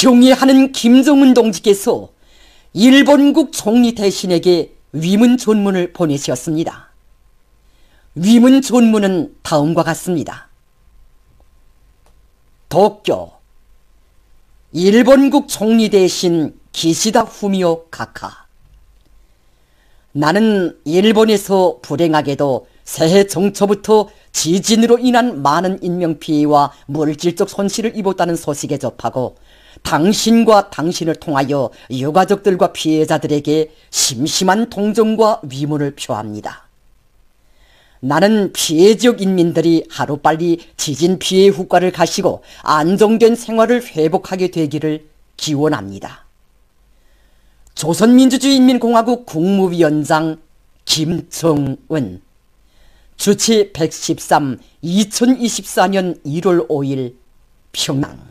경의하는 김정은 동지께서 일본국 총리 대신에게 위문 전문을 보내셨습니다. 위문 전문은 다음과 같습니다. 도쿄 일본국 총리 대신 기시다 후미오 카카 나는 일본에서 불행하게도 새해 정초부터 지진으로 인한 많은 인명피해와 물질적 손실을 입었다는 소식에 접하고 당신과 당신을 통하여 유가족들과 피해자들에게 심심한 동정과 위문을 표합니다. 나는 피해 지역 인민들이 하루빨리 지진 피해 후과를 가시고 안정된 생활을 회복하게 되기를 기원합니다. 조선민주주의인민공화국 국무위원장 김정은 주치 113 2024년 1월 5일 평양